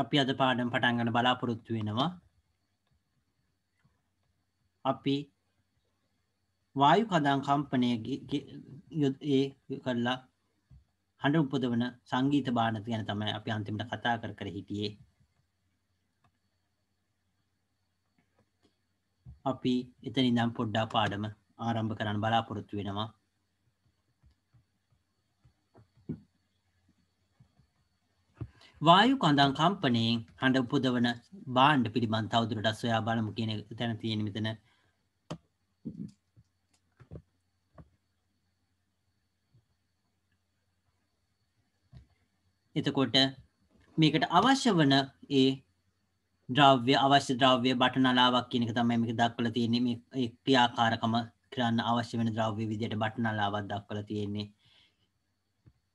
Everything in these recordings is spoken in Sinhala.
අපි අද පාඩම් පටන්ගන බලාපොරොත්තු වෙනවා අපි වායු කදාන් කම්පනය ඒ කරලා හඬ උපද වන සංගීත බාන ගැන තමයි අපි අන්තිමට කතා කර කර හිටියේ අපි එතනිදම් පොඩ්ඩා පාඩම ආරම්භ කරන්න බලාපොරොත්තු වෙනවා වායු කඳන් කම්පනයෙන් හඬ උපදවන බාණ්ඩ පිළිබඳ තවදුරට සොයා බලමු කියන තැන තියෙන මෙතන එතකොට මේකට අවශ්‍ය වන ඒ ද්‍රව්‍ය අවශ්‍ය ද්‍රව්‍ය බටනලාවක් කියන එක තමයි මේක දක්වලා තියෙන්නේ මේ ක්‍රියාකාරකම කරන්න අවශ්‍ය වෙන ද්‍රව්‍ය විදියට බටනලාවක් දක්වලා තියෙන්නේ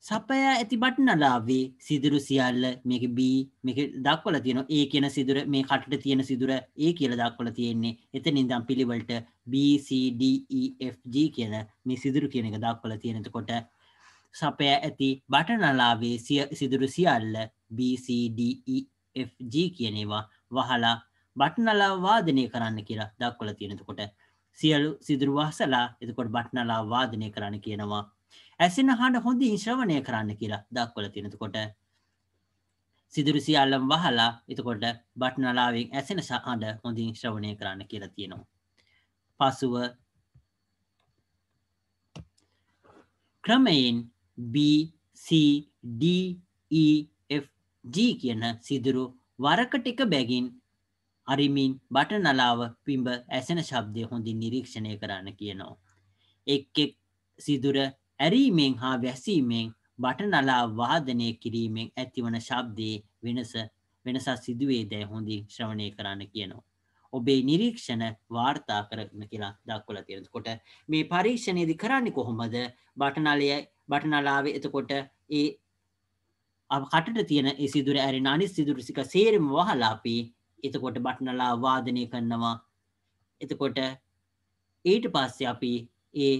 සපය ඇති බට්නලාවේ සිදුරු සියල්ල මේක බී මේක දක්වල තියෙන ඒ කියන සිදුර මේ කටට තියෙන සිදුර ඒ කියල දක්වල තියෙන්නේ එත නිදම් පිළිවලට BCDEFG කියන මේ සිදුරු කියන එක දක්වල තියෙනතකොට සපය ඇති බටනලාවේ සිදුරු සියල්ල BCDEFG කියනවා වහලා බට්නලා වාදනය කරන්න කියලා දක්වල තියෙනතකොට සියලු සිදුරු වහසලා එතකොට බට්නලා වාදනය කරන්න කියනවා ඇසෙන හඬ හොඳින් ශ්‍රවණය කරන්න කියලා දක්වලා තියෙන. එතකොට සිදුරු සියල්ලම වහලා එතකොට බටනලාවෙන් ඇසෙන හඬ හොඳින් ශ්‍රවණය කරන්න කියලා තියෙනවා. පසුව ක්‍රමයෙන් B C D E F G කියන සිදුරු වරකට එක බැගින් අරිමින් බට නලාව පිඹ ඇසෙන ශබ්දය හොඳින් නිරීක්ෂණය කරන්න කියනවා. එක් එක් සිදුර ඇරීමෙන් හා වැසීමෙන් බටනලා වාදනය කිරීමෙන් ඇතිවන ශබ්දයේ වෙනස වෙනසක් සිදුවේ දැයි හොඳින් ශ්‍රවණය කරන්න කියනවා. ඔබේ නිරීක්ෂණ වාර්තා කරන කියලා දක්වලා තියෙනවා. එතකොට මේ පරීක්ෂණයේදී කරන්නේ කොහොමද? බටනලයේ බටනලාවේ එතකොට ඒ කටට තියෙන ඒ සිදුර ඇරෙන අනිත් සිදුරු ටික සේරම වහලා අපි එතකොට බටනලා වාදනය කරනවා. එතකොට ඊට පස්සේ අපි ඒ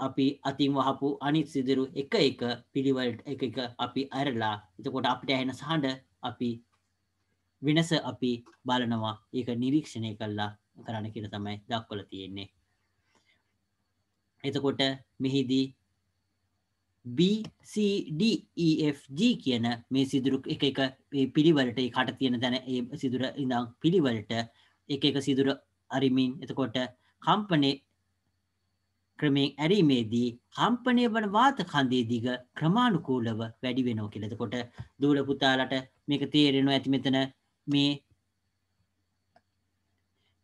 අපි අතින් වහපු අනිත් සිදුරු එක එක පිළිවල්ට එක එක අපි ඇරලා එතකොට අපිට ඇහෙන සහඬ අපි වෙනස අපි බලනවා ඒක නිරීක්ෂණය කළා කරන්න කියලා තමයි දක්වලා තියෙන්නේ. එතකොට මෙහිදී B C D E F G කියන මේ සිදුරු එක එක පිළිවෙලට ඒ කට තියෙන තැන ඒ සිදුර ඉඳන් පිළිවෙලට එක එක සිදුර අරිමින් එතකොට කම්පනයේ ක්‍රමයෙන් ඇරීමේදී කම්පණය වන වාත කන්දේ දිග ක්‍රමානුකූලව වැඩි වෙනවා කියලා. එතකොට දූල පුතාලට මේක තේරෙනවා ඇති මෙතන මේ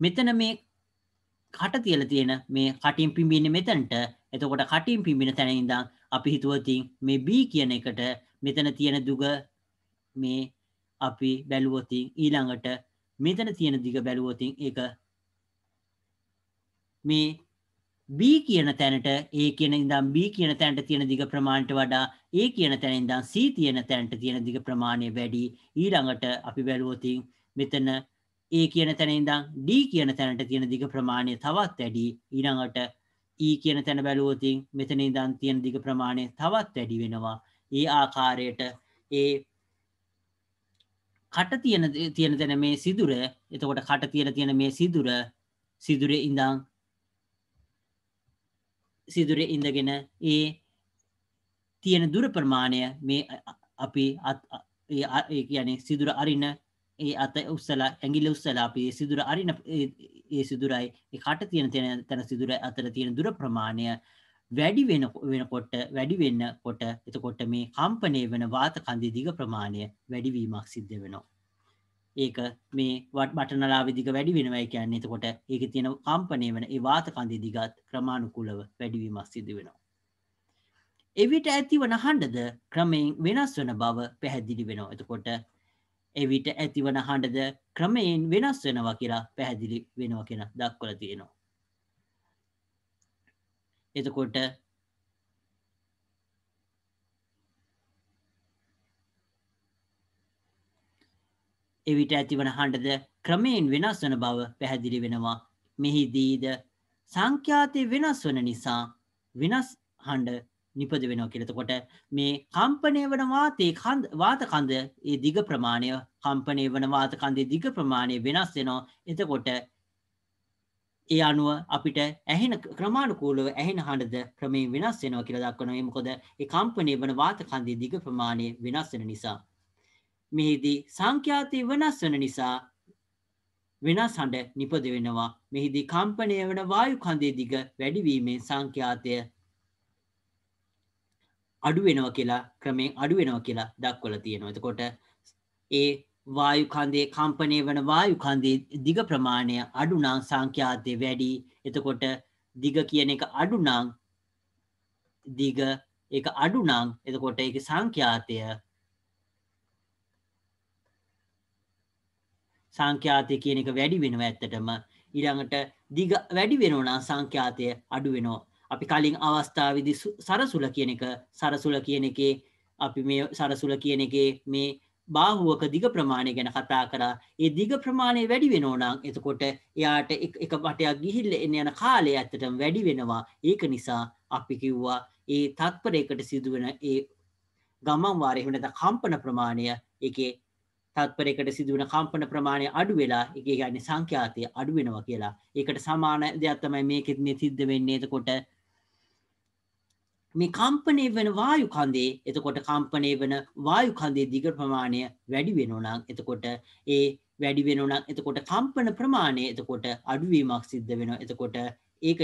මෙතන මේ කට තියලා තියෙන මේ කටින් පිඹින්නේ මෙතනට. එතකොට කටින් පිඹින තැන ඉඳන් අපි හිතුවතින් මේ B කියන එකට මෙතන තියෙන දුග මේ අපි බැලුවොතින් ඊළඟට මෙතන තියෙන දිග බැලුවොතින් ඒක මේ B කියන තැනට A කියන ඉඳන් B කියන තැනට තියෙන දිග ප්‍රමාණයට වඩා A කියන තැන ඉඳන් C තියෙන තැනට තියෙන දිග ප්‍රමාණය වැඩි. ඊළඟට අපි බැලුවොත් මෙතන A කියන තැන ඉඳන් D කියන තැනට තියෙන දිග ප්‍රමාණය තවත් වැඩි. ඊළඟට E කියන තැන බැලුවොත් මෙතන ඉඳන් තියෙන දිග ප්‍රමාණය තවත් වැඩි වෙනවා. ඒ ආකාරයට ඒ කට තියෙන තියෙන තැන මේ සිදුර එතකොට කට තියෙන තියෙන මේ සිදුර සිදුරේ ඉඳන් සිදුරේ ඉඳගෙන ඒ තියෙන දුර ප්‍රමාණය මේ අපි කියන සිදුර අරින්න ඒ අත උස්සලා ඇඟිල්ල උස්සලා අපි ඒ සිදුර අරින ඒ සිදුරයි ඒ කට තියෙන තැන තන සිදුර අතර තියෙන දුර ප්‍රමාණය වැඩි වෙන වෙනකොට වැඩි වෙන්නකොට එතකොට මේ කම්පණය වෙන වාත කන්දේ දිග ප්‍රමාණය වැඩිවීමක් සිද්ධ වෙනවා ඒක මේ බටනලා විදික වැඩි වෙනවයි කියන්නේ එතකොට ඒක තියෙන කම්පනය වන ඒ වාත කන්දේ දිගත් ක්‍රමානුකූලව වැඩිවීමක් සිදු වෙනවා. එවිට ඇතිවන හඬද ක්‍රමයෙන් වෙනස් වන බව පැහැදිලි වෙනවා. එතකොට එවිට ඇතිවන හඬද ක්‍රමයෙන් වෙනස් වෙනවා කියලා පැහැදිලි වෙනවා කියලා දක්වලා තියෙනවා. එතකොට එවිට ඇතිවන හඬද ක්‍රමයෙන් වෙනස් වන බව පැහැදිලි වෙනවා. මෙහිදීද සංඛ්‍යාතය වෙනස් වන නිසා වෙනස් හඬ නිපද වෙනවා කියලතකොට මේ කම්පනය වන වාතේ වාතකන්ද ඒ දිග ප්‍රමාණය කම්පනය වන වාතකන්දේ දිග ප්‍රමාණය වෙනස් වෙනවා එතකොට ඒ අනුව අපිට ඇහෙන ක්‍රමාණුකූලව ඇහෙන හඬද ක්‍රමයෙන් වෙනස් වෙනවා කියලා දක්වනවා ඒ මොකද ඒ කම්පනය වන වාතකන්දේ දිග ප්‍රමාණය වෙනස් වෙන නිසා මෙහිදී සංඛ්‍යාති වෙනස් වන නිසා වෙනස් හඬ නිපද වෙනවා. මෙහිදී කම්පනය වන වායු කන්දේ දිග වැඩිවීමෙන් සංඛ්‍යාතය අඩු වෙනවා කියලා ක්‍රමයෙන් අඩු වෙනවා කියලා දක්වලා තියෙනවා. එතකොට ඒ වායු කන්දේ කම්පනය වන වායු කන්දේ දිග ප්‍රමාණය අඩු නම් සංඛ්‍යාතය වැඩි. එතකොට දිග කියන එක අඩු නම් දිග ඒක අඩු නම් එතකොට ඒක සංඛ්‍යාතය සංඛ්‍යාතය කියන එක වැඩි වෙනවා ඇත්තටම ඊළඟට දිග වැඩි වෙනවා සංඛ්‍යාතය අඩු වෙනවා. අපි කලින් අවස්ථාවේදී සරසුල කියන එක සරසුල කියන එකේ අපි මේ සරසුල කියන එකේ මේ බාහුවක දිග ප්‍රමාණය ගැන කතා කරා. ඒ දිග ප්‍රමාණය වැඩි වෙනවා නම් එතකොට එයාට එක වටයක් ගිහිල්ලා එන යන කාලය ඇත්තටම වැඩි වෙනවා. ඒක නිසා අපි කිව්වා ඒ තත්පරයකට සිදුවෙන ඒ ගමන් වාරය එහෙම නැත්නම් කම්පන ප්‍රමාණය ඒකේ තත්පරයකට සිදුවන කම්පන ප්‍රමාණය අඩු වෙලා ඒක කියන්නේ සංඛ්‍යාතය අඩු වෙනවා කියලා. ඒකට සමාන දෙයක් තමයි මේකෙත් මේ සිද්ධ වෙන්නේ. එතකොට මේ කම්පනය වෙන වායු කන්දේ එතකොට කම්පනය වෙන වායු කන්දේ දිග ප්‍රමාණය වැඩි වෙනවා නම් එතකොට ඒ වැඩි වෙනවා නම් එතකොට කම්පන ප්‍රමාණය එතකොට අඩුවීමක් සිද්ධ වෙනවා. එතකොට ඒක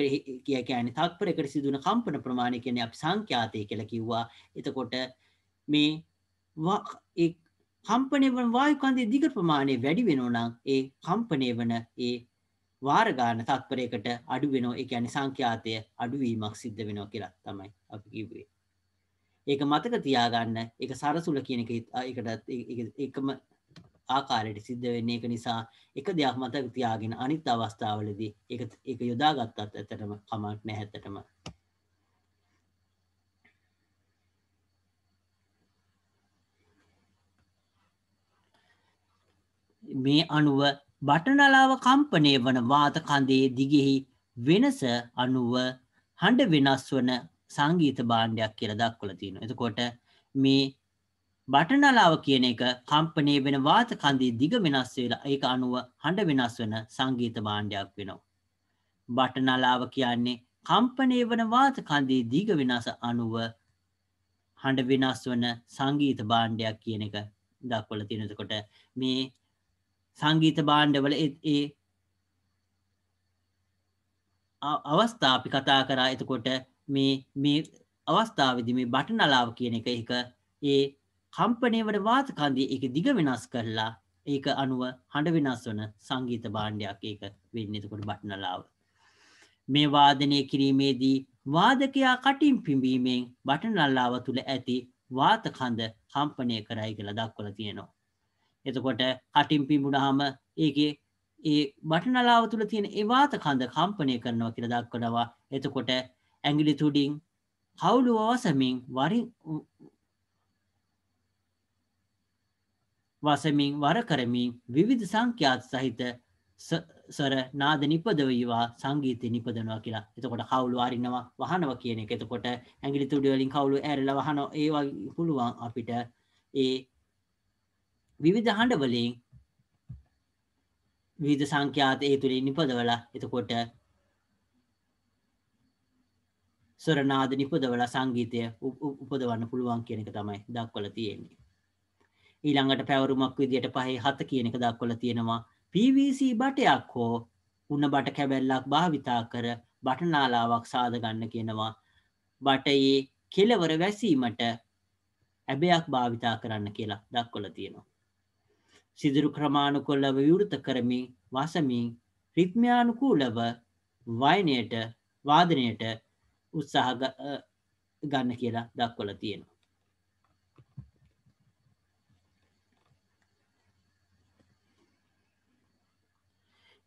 කිය කියන්නේ තත්පරයකට සිදුවන කම්පන ප්‍රමාණය කියන්නේ අපි සංඛ්‍යාතය කියලා කිව්වා. එතකොට මේ ඒ කම්පණය වන වායු කන්දේ දිග ප්‍රමාණය වැඩි වෙනවා නම් ඒ කම්පණය වන ඒ වාර ගන්න තත්පරයකට අඩු වෙනවා ඒ කියන්නේ සංඛ්‍යාතය අඩුවීමක් සිද්ධ වෙනවා කියලා තමයි අපි කිව්වේ. ඒක මතක තියාගන්න ඒක සරසුල කියන එක ඒකට එකම ආකාරයට සිද්ධ වෙන්නේ ඒක නිසා එක දෙයක් මතක තියාගෙන අනිත් අවස්ථාවලදී ඒක ඒක යොදාගත්තත් ඇත්තටම කමක් නැහැ ඇත්තටම මේ අනුව බටනලාව කම්පනය වන වාතකන්දේ දිගෙහි වෙනස අනුව හඬ වෙනස් වන සංගීත භාණ්ඩයක් කියල දක්වල තියෙන. එතකොට මේ බටනලාව කියන එක කම්පනය වෙන වාතකන්දී දිග වෙනස් වෙලා ඒක අනුව හඬ වෙනස් වන සංගීත භාණ්ඩයක් වෙනවා. බටනලාව කියන්නේ කම්පනය වන වාතකන්දී දිග වෙනස අනුව හඬ වෙනස් වන සංගීත භාණ්ඩයක් කියන එක දක්වල තියෙනකොට මේ සංගීත බාණ්ඩවල ඒ අවස්ථා අපි කතා කරා එතකොට මේ මේ අවස්ථාවදි මේ බටනලාව කියන එක එක ඒ කම්පනයවට වාතකන්දී එක දිග වෙනස් කරලා ඒක අනුව හඬ වෙනස් වන සංගීත භාණ්ඩයක් ඒක වෙන්න එතකොට බටනලාව. මේ වාදනය කිරීමේදී වාදකයා කටින් පිඹීමෙන් බටනල්ලාව තුළ ඇති වාතකන්ද කම්පනය කරයි කියලා දක්වල තියෙනවා. එතකොට කටින් පිඹුණාම ඒකේ ඒ බටනලාව තුළ තියෙන ඒ වාත කඳ කම්පනය කරනවා කියලා දක්වනවා. එතකොට ඇඟිලි තුඩින් හවුලුව වසමින් වරින් වසමින් වර කරමින් විවිධ සංඛ්‍යාත සහිත සර නාද නිපදවීවා සංගීතය නිපදනවා කියලා. එතකොට කවුළු අරිනවා වහනවා කියන එක. එතකොට ඇඟිලි තුඩි වලින් කවුළු ඇරලා වහනවා ඒ වගේ පුළුවන් අපිට ඒ විවිධ හඬවලින් විධ සංඛ්‍යාත ඒ තුළින් නිපදවල එතකොට ස්වරනාද නිපදවල සංගීතය උපදවන්න පුළුවන් කියන එක තමයි දක්වල තියෙන්නේ. ඊළඟට පැවරුමක් විදියට පහේ හත කියන එක දක්වල තියෙනවා PVC බටයක් හෝ උන්න බට කැබැල්ලක් භාවිතා කර බටනාලාවක් සාදගන්න කියනවා බටයේ කෙලවර වැසීමට ඇබයක් භාවිතා කරන්න කියලා දක්වල තියෙනවා. සිදුරු ක්‍රමාණුකොල්ලව විවෘත කරමින් වසමින් රිත්මයානුකූලව වයනයට වාදනයට උත්සාහ ගන්න කියලා දක්වල තියෙනවා.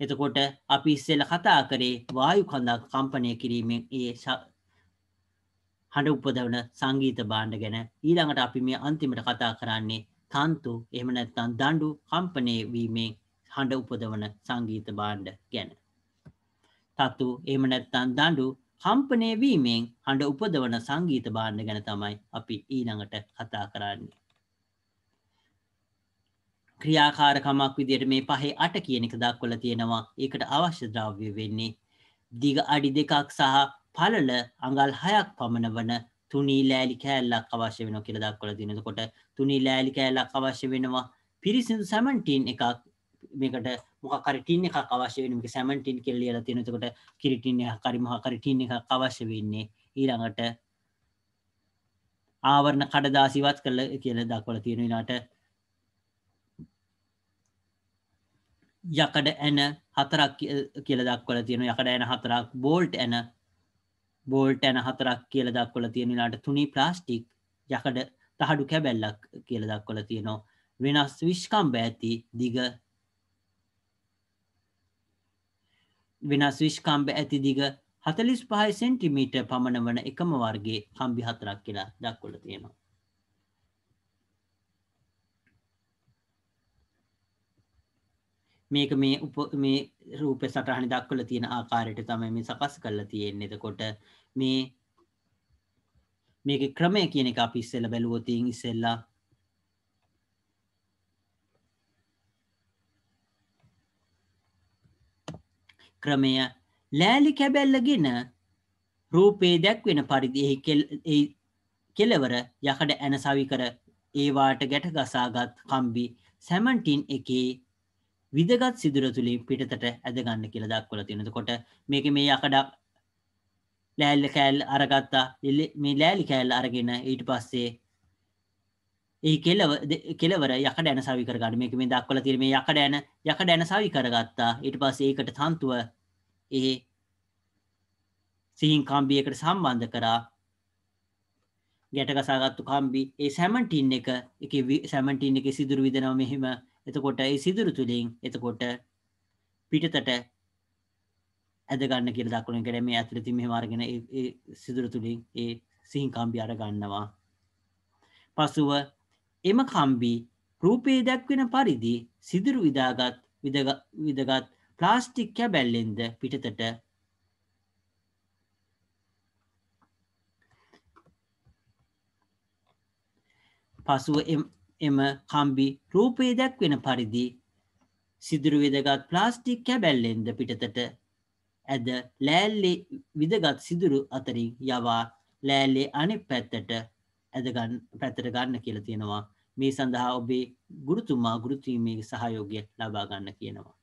එතකොට අපි ඉස්සෙල්ල කතා කරේ වායු කඳක් කම්පනය කිරීමෙන් ඒ හඬ උපදවන සංගීත භාණ්ඩ ගැන ඊළඟට අපි මේ අන්තිමට කතා කරන්නේ තන්තු එහෙම නැත්නම් දඬු කම්පණය වීමෙන් හඬ උපදවන සංගීත භාණ්ඩ ගැන. තතු එහෙම නැත්නම් දඬු කම්පණය වීමෙන් හඬ උපදවන සංගීත භාණ්ඩ ගැන තමයි අපි ඊළඟට කතා කරන්නේ. ක්‍රියාකාරකමක් විදිහට මේ පහේ 8 කියන එක දක්වලා තියෙනවා. ඒකට අවශ්‍ය ද්‍රව්‍ය වෙන්නේ දිග අඩි දෙකක් සහ පළල අඟල් 6ක් පමණ වන තුනී ලෑලි කෑල්ලක් අවශ්‍ය වෙනවා කියලා දක්වලා තියෙනවා. එතකොට තුනී ලෑලි කෑල්ලක් අවශ්‍ය වෙනවා. පිරිසිදු සැමන් ටින් එකක් මේකට මොකක් හරි ටින් එකක් අවශ්‍ය වෙනවා. මේක සැමන් ටින් කියලා ලියලා තියෙනවා. එතකොට කිරි ටින් එකක් හරි මොකක් හරි ටින් එකක් අවශ්‍ය වෙන්නේ. ඊළඟට ආවරණ කඩදාසි ඉවත් කළ කියලා දක්වලා තියෙනවා. ඊළඟට යකඩ ඇන හතරක් කියල දක්වල තියෙන යකඩ ඇන හතරක් බෝල්ට් ඇන බෝල්ට ඇන හතරක් කියල දක්වල තියෙනලාට තුනි ප්ලාස්ටික් යකඩ තහඩු කැබැල්ලක් කියල දක්වල තියෙනවා වෙනස් විශ්කම්බ ඇති දිග වෙනස් විශ්කම්බ ඇති දිග හතලිස් පහයි සෙන්ටිමීට පමණ වන එකම වර්ගේ කම්බි හතරක් කියලා දක්වල තියෙනවා මේක මේ උප මේ රූපය සටහනි දක්වල තියෙන ආකාරයට තමයි මේ සකස් කරලා තියෙන්නේ. එතකොට මේ මේකේ ක්‍රමය කියන එක අපි ඉස්සෙල්ලා බැලුවොත් ඉස්සෙල්ලා ක්‍රමය ලෑලි කැබැල්ලගෙන රූපේ දැක්වෙන පරිදි එහි කෙලවර යකඩ ඇන සවි කර ඒවාට ගැට ගසාගත් කම්බි සැමන්ටින් එකේ විදගත් සිදුර තුළින් පිටතට ඇදගන්න කියල දක්වල තියෙනකොට මේක මේ යකඩක් ලෑල්ල කෑල් අරගත්තා මේ ලෑලි කෑල් අරගෙන ඊට පස්සේ ඒ කෙලව කෙලවර යක ඩැන සවිකරගන්න මේක මේ දක්වල තිරීම යක ඩැන යක ඩැන සවි කරගත්තා ඉට පස ඒකට තන්තුව ඒ සිහින් කම්බියකට සම්බන්ධ කරා ගැටකසාගත්තු කම්බි ඒ සැමන්ටින් එක එක සැමටින් එක සිදුරු විදෙනව මෙහෙම එතකොට ඒ සිදුරු තුළින් එතකොට පිටතට ඇදගන්න කියල දක්ුණ කර මේ ඇතුළ තිම මාර්ගෙන සිදුර තුළින් ඒ සිහින් කම්බි අර ගන්නවා. පසුව එම කම්බි රූපේ දැක්වෙන පරිදි සිදුරු විදාගත් විදගත් ප්ලාස්ටික් කැබැල්ලෙන්ද පිටතට පසුව එම කම්බි රූපය දැක්වෙන පරිදි සිදුරු විදගත් ප්ලාස්ටික් කැබැල්ලෙන්ද පිටතට ඇද ලෑල්ලේ විදගත් සිදුරු අතරින් යවා ලෑල්ලේ අනි පැත්තට ඇදගන්න පැත්තට ගන්න කියල තියෙනවා මේ සඳහා ඔබේ ගුරුතුමා ගුරුතීමේ සහයෝගය ලබාගන්න කියනවා.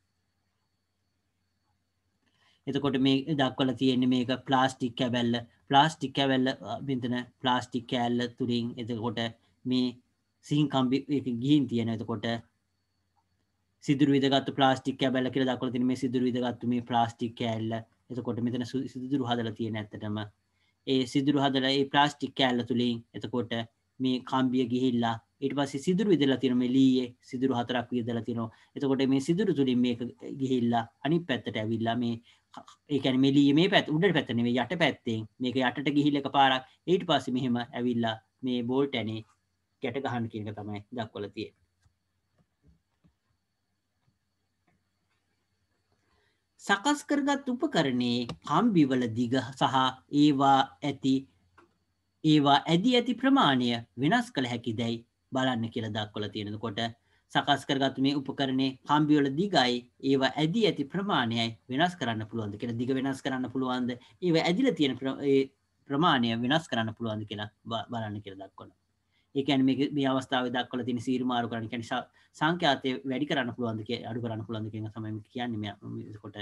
එතකොට මේ දක්වල තියෙන්නේ මේක ප්ලාස්ටික් කැබැල්ල ප්ලාස්ටික් කැවැල්ල බිතන ප්ලාස්ටික් කෑල්ල තුරින් එතකොට මේ සිහින් කම්බි ගිහින් තියෙන එතකොට සිදුර විදගත් ප්ලාස්ටික් කැබැල කියල දක්වල තින මේ සිදුර විදගත්තු මේ ප්ලාස්ටික් කෑල්ල එතකොට මෙතන සිදුරු හදල තියෙන ඇත්තටම ඒ සිදුරු හදල ඒ ප්ලාස්ටික් කෑල්ල තුළින් එතකොට මේ කම්බිය ගිහිල්ලා ඉට පස සිදුර විදලා තිනම ලීයේ සිදුරු හතරක් විදල තිනෝ එතකොට මේ සිදුරු තුළින් මේ ගිහිල්ලා අනි පැත්තට ඇවිල්ලා මේ ඒකැන මෙලිය මේ පැත් උඩට පැත්තනේ යට පැත්තෙන් මේක යටට ගිහිල්ල එක පාරක් ඊට පස්ස මෙහෙම ඇවිල්ලා මේ බෝල්ටැනේ ගැට ගහන්න කියන එක තමයි දක්වලා තියෙන්නේ. සකස් කරගත් උපකරණයේ කම්බිවල දිග සහ ඒවා ඇති ඒවා ඇදී ඇති ප්‍රමාණය වෙනස් කළ හැකි දැයි බලන්න කියලා දක්වලා තියෙනකොට සකස් කරගත් මේ උපකරණේ කම්බිවල දිගයි ඒවා ඇදී ඇති ප්‍රමාණයයි වෙනස් කරන්න පුළුවන්ද කියලා දිග වෙනස් කරන්න පුළුවන්ද ඒවා ඇදිලා තියෙන ප්‍රමාණය වෙනස් කරන්න පුළුවන්ද කියලා බලන්න කියලා දක්වනවා ඒකැන මේ මේ අවස්ථාව දක්වල තින සීරමාරු කරන කැනි සංඛ්‍යාතය වැඩි කරන්න පුළුවන්දක අඩු කරන්න පුළන්දක සම කියන්න කොට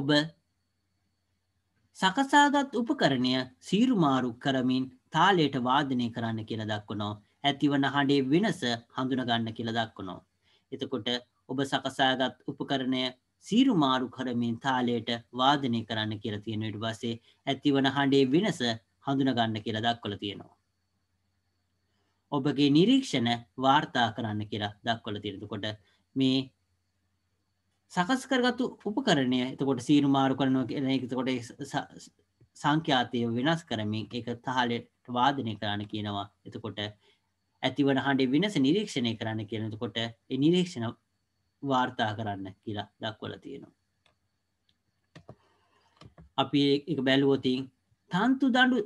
ඔබ සකසාගත් උපකරණය සීරුමාරු කරමින් තාලයට වාදනය කරන්න කියල දක්වනෝ ඇතිවන හඬේ වෙනස හඳුනගන්න කියල දක්වනෝ. එතකොට ඔබ සකසාගත් උපකරණය සීරුමාරු කරමින් තාලයට වාදනය කරන්න කියල තියෙනට බසේ ඇතිවන හඬේ වෙනස හඳුනගන්න කියලා දක්වල තියෙනවා. ඔබගේ නිරීක්ෂණ වාර්තා කරන්න කියලා දක්වල තිරතුකොට මේ සකස් කරගතු උපකරණය එතකොට සීරු මාරු කරනවා කියන එකතකොට සංඛ්‍යාතය වෙනස් කරමින් එක තහලට වාදනය කරන්න කියනවා එතකොට ඇතිවන හඬේ වෙනස නිරීක්ෂණය කරන්න කියන එතකොට ඒ නිරීක්ෂණ වාර්තා කරන්න කියලා දක්වල තියෙනවා. අපි එක බැලුවොතින් තන්තු දඩු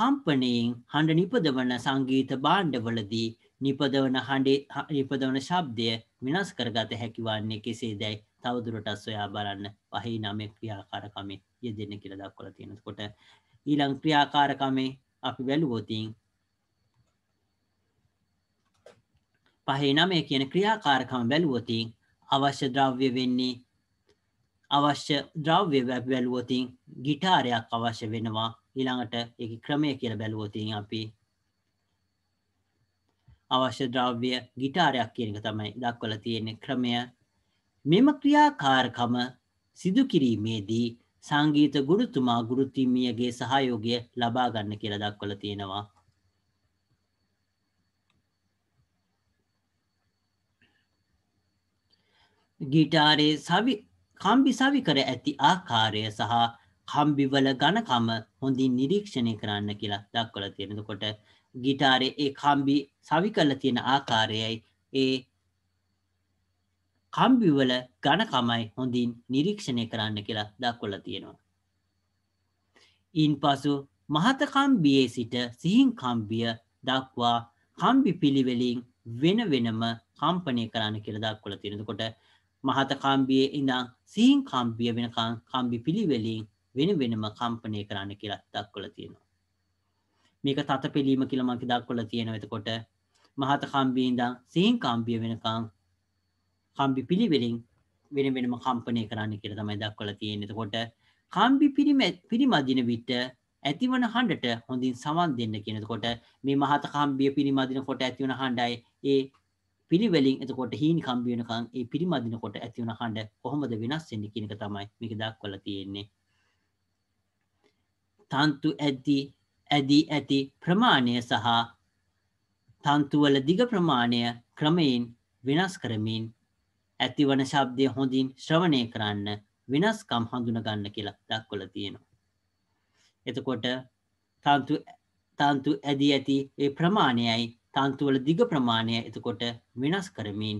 කම්පනයෙන් හඬ නිපදවන සංගීත භාණ්ඩවලදී නිපදවන හඬේ නිපදවන ශබ්දය විනාශ කරගත හැකිවන්නේ කෙසේ දැයි තවදුරටත් සොයා බලන්න පහහි නම ක්‍රියාකාරකමේ යෙදෙන කියල දක්වල තියෙනකොට ඊළං ක්‍රියාකාරකමේ අපි වැලුවෝතින් පහහි නමේ කියන ක්‍රියාකාරකම වැලුවතින් අවශ්‍ය ද්‍රව්‍ය වෙන්නේ අවශ්‍ය ද්‍රව්‍ය වැැලුවතින් ගිටාරයක් අවශ්‍ය වෙනවා ඊළඟට ඒක ක්‍රමය කියල බැලුවතින් අපි අවශ්‍ය ද්‍රව්‍ය ගිටාරයක් කියන එක තමයි දක්වල තියෙන ක්‍රමය මෙම ක්‍රියාකාරකම සිදු කිරීමේදී සංගීත ගුරුතුමා ගුරුතිමියගේ සහයෝගය ලබා ගන්න කියලා දක්වල තියෙනවා ගිටාරයේ සවි කම්බි සවි කර ඇති ආකාරය සහ කම්බිවල ගණකම හොඳින් නිරීක්ෂණය කරන්න කියලා දක්වල තියෙනකොට ගිටාරේ ඒ කම්බි සවි කරලා තියෙන ආකාරයයි ඒ කම්බිවල ඝනකමයි හොඳින් නිරීක්ෂණය කරන්න කියලා දක්වලා තියෙනවා. ඊන්පසු මහත කම්බියේ සිට සිහින් කම්බිය දක්වා කම්බි පිළිවෙලින් වෙන වෙනම කම්පනය කරන්න කියලා දක්වලා තියෙනකොට මහත කම්බියේ ඉඳන් සිහින් කම්බිය වෙනකන් කම්බි පිළිවෙලින් වෙන වෙනම කම්පනය කරන්න කියලා දක්වලා තියෙනවා. මේක තතපෙලීම කියලා මම දක්වලා තියෙනවා. එතකොට මහත කම්බිය ඉඳන් සීන් කම්බිය වෙනකන් කම්බි පිළිවෙලින් වෙන වෙනම කම්පනය කරන්න කියලා තමයි දක්වලා තියෙන්නේ. එතකොට කම්බි පිරිමදින විට ඇතිවන හඬට හොඳින් සමන් දෙන්න කියන. එතකොට මේ මහත කම්බිය පිරිමදිනකොට ඇතිවන හඬයි ඒ පිළිවෙලින් එතකොට හීනි කම්බි වෙනකන් ඒ පිරිමදිනකොට ඇතිවන හඬ කොහොමද වෙනස් වෙන්නේ කියන එක තමයි මේක දක්වලා තියෙන්නේ. තන්තු ඇති ඇදී ඇති ප්‍රමාණය සහ තන්තුවල දිග ප්‍රමාණය ක්‍රමයෙන් වෙනස් කරමින් ඇතිවන ශබ්දය හොඳින් ශ්‍රවණය කරන්න වෙනස්කම් හඳුනගන්න කියලා දක්වල තියෙනවා. එතකොට තන්තු තන්තු ඇදී ඇති ඒ ප්‍රමාණයයි තන්තුවල දිග ප්‍රමාණය එතකොට වෙනස් කරමින්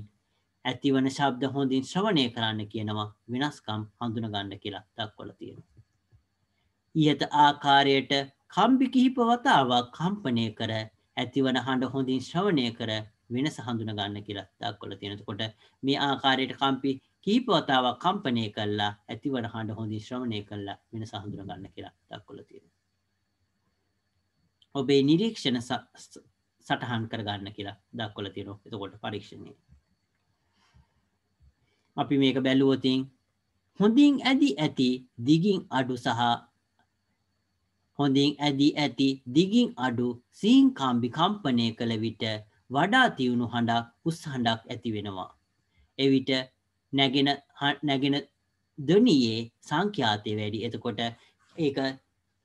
ඇතිවන ශබ්ද හොඳින් ශ්‍රවණය කරන්න කියනවා වෙනස්කම් හඳුනගන්න කියලා දක්වල තියෙනවා. ඉහත ආකාරයට කම්බි කිහිප වතාවක් කම්පනය කර ඇතිවන හඬ හොඳින් ශ්‍රවණය කර වෙනස හඳුන ගන්න කියලා දක්වලා තියෙනකොට මේ ආකාරයට කම්පි කීප වතාවක් කම්පනය කළා ඇතිවන හඬ හොඳින් ශ්‍රවණය කළා වෙනස හඳුන ගන්න කියලා දක්වලා තියෙනවා. ඔබේ නිරීක්ෂණ සටහන් කර ගන්න කියලා දක්වලා තියෙනවා. එතකොට පරීක්ෂණය. අපි මේක බැලුවොතින් හොඳින් ඇදි ඇති දිගින් අඩු සහ හොඳින් ඇදී ඇති දිගින් අඩු සීංකාම්බි කම්පනය කළ විට වඩා තියුණු හඬක් උස් හඬක් ඇති වෙනවා. එවිට නැගෙන නැගෙන දොනියේ සංඛ්‍යාතය වැඩි එතකොට ඒක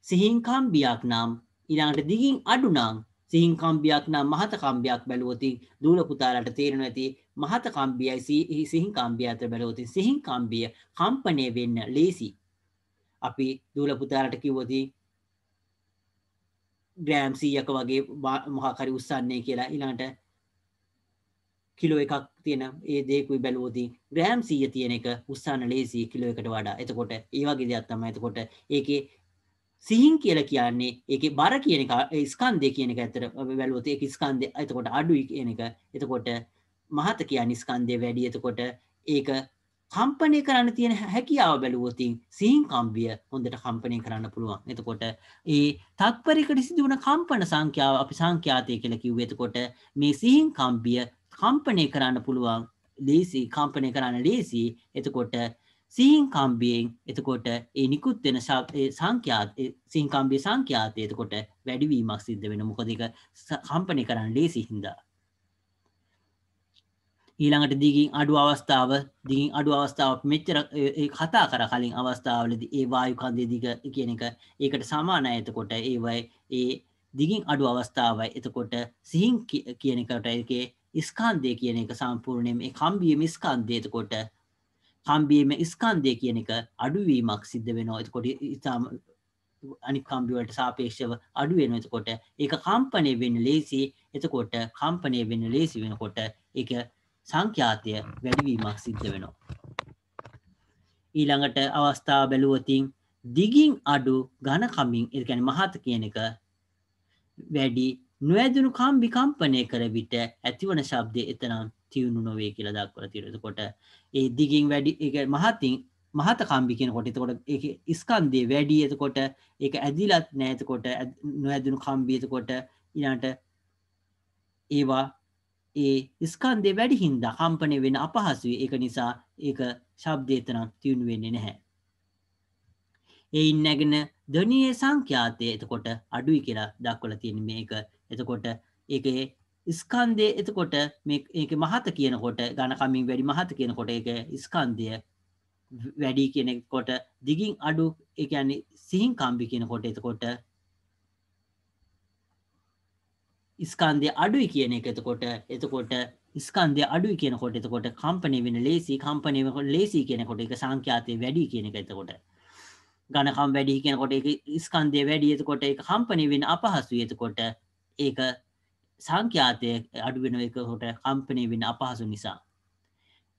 සිහිංකම්බියක් නම් ඉළඟට දිගින් අඩුනම් සිහිංකම්බියක් නම් මහතකම්බියක් බැලුවතින් දූල පුතාලට තේරෙන ඇති මහතකම්බියයි සිහිංකම්බිය අතර බැලුවතින් සිහිංකම්බිය කම්පනය වෙන්න ලේසි. අපි දූල පුතාලට කිව්වතින් ග්‍රෑම් සීයක වගේ මොහකරි උත්සන්නේ කියලා ඉළඟට කිලෝ එකක් තියෙන ඒ දෙකුයි බැලෝදී ග්‍රෑම් සීය තියෙන එක උත්සන්න ලේසි කිලෝ එකට වඩා එතකොට ඒවාගේ දෙයක් තමයි එතකොට ඒකේ සිහින් කියල කියන්නේ ඒක බර කියන එක ස්කන්දය කියන එක ඇතර වැලෝත එක ස්කන්දය එතකොට අඩුයි කියන එක එතකොට මහත කිය නිස්කන්දය වැඩි එතකොට ඒක කම්පණය කරන්න තියෙන හැකියාව බැලුවොතින් සිහින්කම්බිය හොඳට කම්පනය කරන්න පුළුවන්. එතකොට ඒ තත්පරයකට සිදුවන කම්පන සංඛ්‍යාව අපි සංඛ්‍යාතය කියලා කිව්වේ. එතකොට මේ සිහින්කම්බිය කම්පනය කරන්න පුළුවන් ලේසි කම්පනය කරන්න ලේසි. එතකොට සිහින්කම්බියෙන් එතකොට ඒ නිකුත් වෙන සංඛ්‍යාත සිහින්කම්බිය සංඛ්‍යාතය එතකොට වැඩිවීමක් සිද්ධ වෙන මොකද ඒක කම්පනය කරන්න ලේසි හින්දා. ඊළඟට දිගින් අඩු අවස්ථාව දිගින් අඩු අවස්ථාවක් මෙච්චර කතා කර කලින් අවස්ථාවලදී ඒ වායු කන්දේ දිග කියන එක ඒකට සමානයි එතකොට ඒවයි ඒ දිගින් අඩු අවස්ථාවයි එතකොට සිහින් කියන එකට ඒකේ ස්කන්ධය කියන එක සම්පූර්ණයෙන් මේ කම්බියම ස්කන්ධය එතකොට කම්බියම ස්කන්ධය කියන එක අඩුවීමක් සිද්ධ වෙනවා එතකොට ඉතාම අනික් කම්බිවලට සාපේක්ෂව අඩු වෙනවා එතකොට ඒක කම්පණය වෙන්න ලේසි එතකොට කම්පණය වෙන්න ලේසි වෙනකොට ඒක සංඛ්‍යාතය වැඩිවීමක් සිද්ධ වෙනවා. ඊළඟට අවස්ථාව බැලුවතින් දිගින් අඩු ඝන කමින් ඒ කියන්නේ මහත කියන එක වැඩි නොඇදුණු කම් විකම්පනය කර විට ඇතිවන ශබ්දය එතනම් තියුණු නොවේ කියලා දක්වලා තියෙනවා. එතකොට ඒ දිගින් වැඩි ඒක මහතින් මහත කම්බි කියනකොට එතකොට ඒක ස්කන්ධය වැඩි එතකොට ඒක ඇදිලත් නැහැ එතකොට නොඇදුණු කම්බි එතකොට ඊළඟට ඒවා ඒ ස්කන්දය වැඩිහින්ද කම්පනය වෙන අපහසුවේ එක නිසා ඒක ශබ්දේතනම් තියුණු වෙන්නේ නැහැ. එයින් නැගෙන ධනයේ සංඛ්‍යාතය එතකොට අඩුයි කියලා දක්වල තියෙන මේක එතකොට ඒක ස්කන්දය එතකොට ඒක මහත කියනකොට ගණකමින් වැඩි මහත කියනකොට එක ස්කන්දය වැඩි කියනකොට දිගින් අඩු එකන්නේ සිහින් කම්බි කියනකොට එතකොට ස්කන්දය අඩුයි කියන එක එතකොට එතකොට ස්කන්දය අඩුයි කියනකොට එතකොට කම්පනය වෙන ලේසි කම්පනයකොට ලේසි කියනකොට එක සංඛ්‍යාතය වැඩි කියන එක එතකොට ගණකම් වැඩි කියනකොට එක ස්කන්දය වැඩි එතකොට එක කම්පනය වෙන අපහසු එතකොට ඒක සංඛ්‍යාතය අඩුවෙන එකකොට කම්පනය වෙන අපහසු නිසා.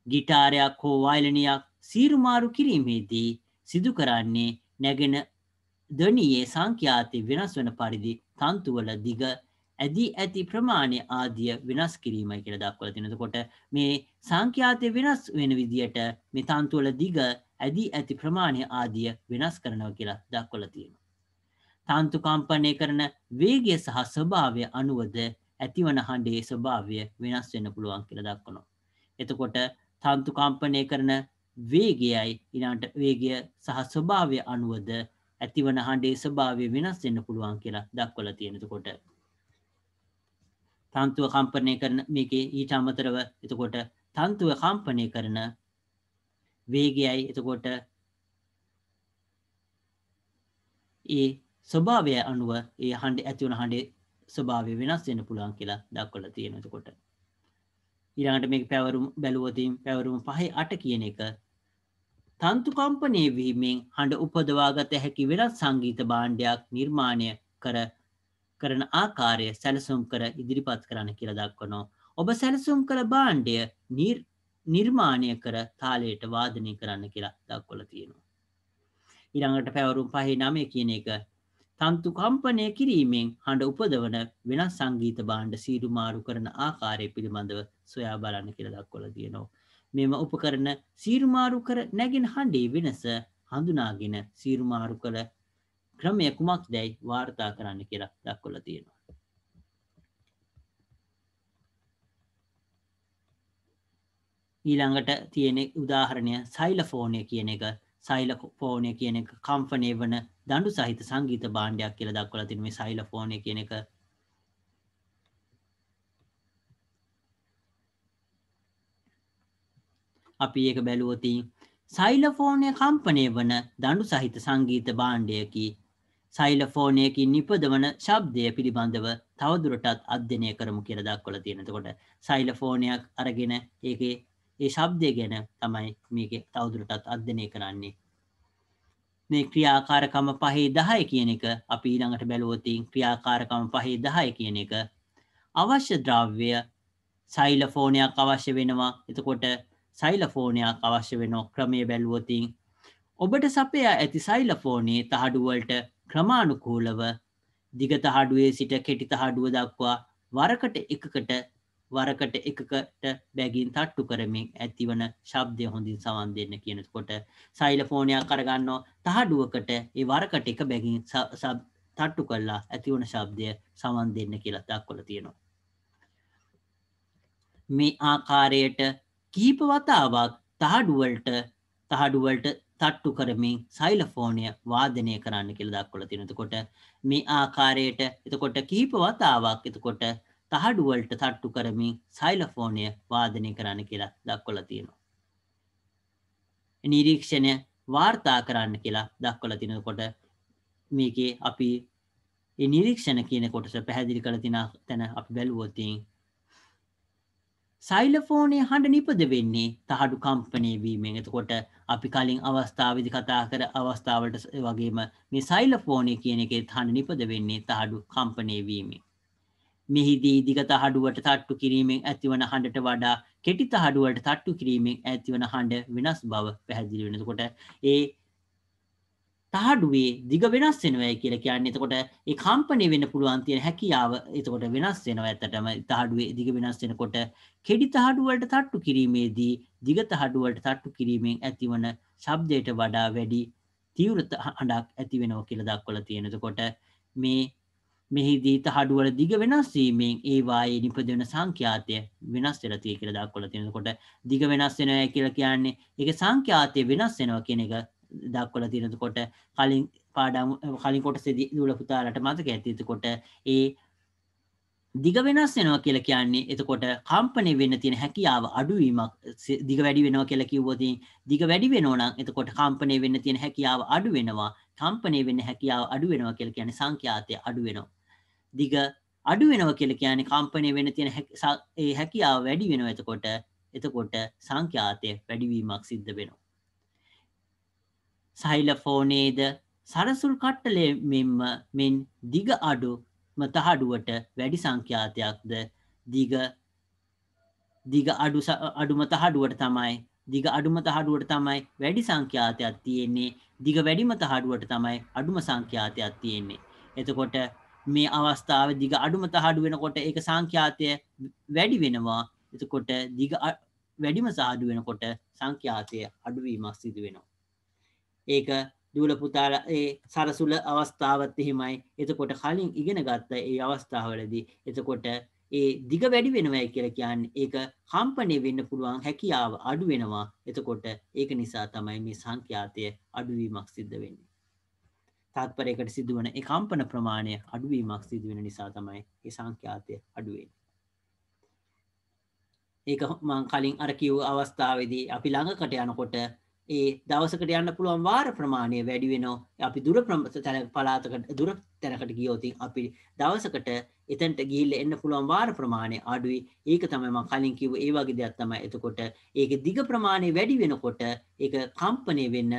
ගිටාරයක් හෝ වයිලනයක් සීරුමාරු කිරීමේදී සිදු කරන්නේ නැගෙන දනයේ සංඛ්‍යාතය වෙනස් වන පරිදි තන්තුවල දිග ඇදි ඇති ප්‍රමාණය ආදිය වෙනස් කිරීමයි කියලා දක්වලා තිනකොට මේ සංඛ්‍යාතය වෙනස් වෙන විදියට මේ තන්තුවල දිග ඇදි ඇති ප්‍රමාණය ආදිය වෙනස් කරනවා කියලා දක්වලා තියෙනවා. තන්තු කම්පනය කරන වේගය සහ ස්වභාවය අනුවද ඇතිවන හඬේ ස්වභාවය වෙනස් වෙන්න පුළුවන් කියලා දක්වනවා. එතකොට තන්තු කම්පනය කරන වේගයයි ඊළඟට වේගය සහ ස්වභාවය අනුවද ඇතිවන හඬේ ස්වභාවය වෙනස් වෙන්න පුළුවන් කියලා දක්වලා තියෙනකොට තන්තුව කම්පනය කරන මේකේ ඊට අමතරව එතකොට තන්තුව කම්පනය කරන වේගයයි එතකොට ඒ ස්වභාවය අනුව ඒ හඬ ඇති වුණ හඬේ ස්වභාවය වෙනස් වෙන්න පුළුවන් කියලා දක්වලා තියෙනවා එතකොට ඊළඟට මේක පැවරුම් බැලුවොත් පැවරුම් 5 8 කියන එක තන්තු කම්පනය වීමෙන් හඬ උපදවාගත හැකි වෙනත් සංගීත භාණ්ඩයක් නිර්මාණය කර කරන ආකාරය සැලසුම් කර ඉදිරිපත් කරන්න කියලා දක්වනවා. ඔබ සැලසුම් කළ භාණ්ඩය නිර්මාණය කර තාලයට වාදනය කරන්න කියලා දක්වලා තියෙනවා. ඊළඟට පැවරුම් පහේ නමය කියන එක තන්තු කම්පනය කිරීමෙන් හඬ උපදවන වෙනස් සංගීත භාණ්ඩ සීරු මාරු කරන ආකාරය පිළිබඳව සොයා බලන්න කියලා දක්වලා තියෙනවා. මෙම උපකරණ සීරුමාරු කර නැගෙන හඬේ වෙනස හඳුනාගෙන සීරුමාරු කළ ක්‍රමය කුමක් දැයි වාර්තා කරන්න කියලා දක්වලා තියෙනවා. ඊළඟට තියෙන උදාහරණය සයිලෆෝනය කියන එක සයිලෆෝනය කියන එක කම්පනය වන දඩු සහිත සංගීත බාණ්ඩයක් කියල දක්වල තින මේ සයිලෆෝනය කියන එක අපි ඒක බැලුවතින් සයිලෆෝනය කම්පනය වන දඩු සහිත සංගීත බාණ්ඩයකි සයිලෆෝනයකින් නිපදවන ශබ්දය පිළිබඳව තවදුරටත් අධ්‍යනය කරමු කියර දක්වල තියෙනතකොට සයිලෆෝනයක් අරගෙන ඒකේ ඒ ශබ්දය ගැන තමයි මේක තවදුරටත් අධ්‍යනය කරන්නේ. මේ ක්‍රියාකාරකම පහේ දහය කියන එක අපි ඊළඟට බැලුවතින් ක්‍රියාකාරකම පහේ දහය කියන එක අවශ්‍ය ද්‍රව්‍ය සයිලෆෝනයක් අවශ්‍ය වෙනවා එතකොට සයිලෆෝනයක් අවශ්‍ය වෙන ක්‍රමය බැලුවතින් ඔබට සපයා ඇති සයිලෆෝනයේ තහඩුවලට ක්‍රමානුකූලව දිගත හඩුවේ සිට කෙටිත හඩුව දක්වා වරකට එකකට වරකට එකකට බැගින් තට්ටු කරමින් ඇතිවන ශබ්දය හොඳින් සවන් දෙන්න කියනකොට සයිලෆෝනයක් කරගන්නෝ තහඩුවකට ඒ වරකට එක බැගින් තට්ටු කල්ලා ඇතිවන ශබ්දය සවන් දෙන්න කියලා දක්වල තියෙනවා. මේ ආකාරයට කීප වතාවක් තහඩුවලට තහඩුවලට තට්ටු කරමින් සයිලෆෝනය වාදනය කරන්න කියලා දක්වලා තියෙනවා. එතකොට මේ ආකාරයට එතකොට කීප වතාවක් එතකොට තහඩු වලට තට්ටු කරමින් සයිලෆෝනය වාදනය කරන්න කියලා දක්වලා තියෙනවා. නිරීක්ෂණය වාර්තා කරන්න කියලා දක්වලා තිනකොට මේකේ අපි ඒ නිරීක්ෂණ කියන කොටස පැහැදිලි කරලා තින තැන අපි බැලුවොත් සයිලෆෝනය හඬ නිපද වෙන්නේ තහඩු කම්පනය වීමෙන් එතකොට අපි කලින් අවස්ථාවදි කතා කර අවස්ථාවට වගේම මේ සයිලෆෝනය කියන එකේ හඬ නිපද වෙන්නේ තහඩු කම්පනය වීමෙන්. මෙහිදී දිග තහඩුවට තට්ටු කිරීමෙන් ඇතිවන හඬට වඩා කෙටි තහඩුවට තට්ටු කිරීමෙන් ඇතිවන හඬ වෙනස් බව පැහැදිලි වෙනකොට ඒ තහඩුවේ දිග වෙනස් වෙනවයි කියලා කියන්නේ එතකොට ඒ කම්පණය වෙන්න පුළුවන් තියෙන හැකියාව එතකොට වෙනස් වෙනවා ඇත්තටම තහඩුවේ දිග වෙනස් වෙනකොට කෙඩි තහඩුව වලට තට්ටු කිරීමේදී දිග තහඩුව වලට තට්ටු කිරීමෙන් ඇතිවන ශබ්දයට වඩා වැඩි තීව්‍ර හඬක් ඇති වෙනවා කියලා දක්වලා තියෙනවා. එතකොට මේ මෙහිදී තහඩු වල දිග වෙනස් වීමෙන් ඒ වායේ නිපදවන සංඛ්‍යාතය වෙනස් වෙලා තියෙ කියලා දක්වලා තියෙනකොට දිග වෙනස් වෙනවා කියලා කියන්නේ ඒක සංඛ්‍යාතය වෙනස් වෙනවා කියන එක දක්වල තිනකොට කලින් පාඩම් කලින් කොට සෙදි දුල පුතාලට මතක ඇතිතකොට ඒ දිග වෙනස් වෙනවා කියලා කියන්නේ එතකොට කම්පනය වෙන්න තියෙන හැකියාව අඩුවීමක් දිග වැඩි වෙනවා කියලා කිව්වොතින් දිග වැඩි වෙනවා නම් එතකොට කම්පනය වෙන්න තියෙන හැකියාව අඩු වෙනවා කම්පනය වෙන්න හැකියාව අඩු වෙනවා කියලා කියන්නේ සංඛ්‍යාතය අඩු වෙනවා දිග අඩු වෙනවා කියලා කියන්නේ කම්පනය වෙන්න තියෙන ඒ හැකියාව වැඩි වෙනවා එතකොට එතකොට සංඛ්‍යාතය වැඩිවීමක් සිද්ධ වෙනවා සයිලෆෝනේද සරසුල් කට්ටලේ මෙන්ම මෙන් දිග අඩු මතහඩුවට වැඩි සංඛ්‍යාතයක්ද දිග දිග අඩු අඩුමතහඩුවට තමයි දිග අඩුමතහඩුවට තමයි වැඩි සංඛ්‍යාතයක් තියෙන්නේ දිග වැඩිමතහඩුවට තමයි අඩුම සංඛ්‍යාතයක් තියෙන්නේ. එතකොට මේ අවස්ථාව දිග අඩුමතහඩු වෙනකොට ඒක සංඛ්‍යාතය වැඩි වෙනවා එතකොට දිග වැඩිම සාඩු වෙනකොට සංඛ්‍යාතය අඩුවීමක් සිදු වෙනවා. ඒක දූල පුතාලා ඒ සරසුල අවස්ථාවත් එහෙමයි. එතකොට කලින් ඉගෙන ගත්ත ඒ අවස්ථාවවලදී එතකොට ඒ දිග වැඩි වෙනවයි කියලා කියන්නේ ඒක කම්පණය වෙන්න පුළුවන් හැකියාව අඩු වෙනවා. එතකොට ඒක නිසා තමයි මේ සංඛ්‍යාතය අඩුවීමක් සිද්ධ වෙන්නේ. තාත්පරයකට සිදුවන ඒ කම්පන ප්‍රමාණය අඩුවීමක් සිදු වෙන නිසා තමයි ඒ සංඛ්‍යාතය අඩු වෙන්නේ. ඒක මං කලින් අර කිව්ව අවස්ථාවේදී අපි ළඟකට යනකොට ඒ දවසකට යන්න පුළුවන් වාර ප්‍රමාණය වැඩි වෙනවා අපි දුර තැන පලාතකට දුර තැනකට ගියෝතින් අපි දවසකට එතැන්ට ගිල්ල එන්න පුළුවන් වාර ප්‍රමාණය අඩුයි ඒක තමයිම කලින් කිව ඒ වගේ දෙයක් තමයි එතකොට ඒක දිග ප්‍රමාණය වැඩි වෙනකොට ඒක කම්පනය වෙන්න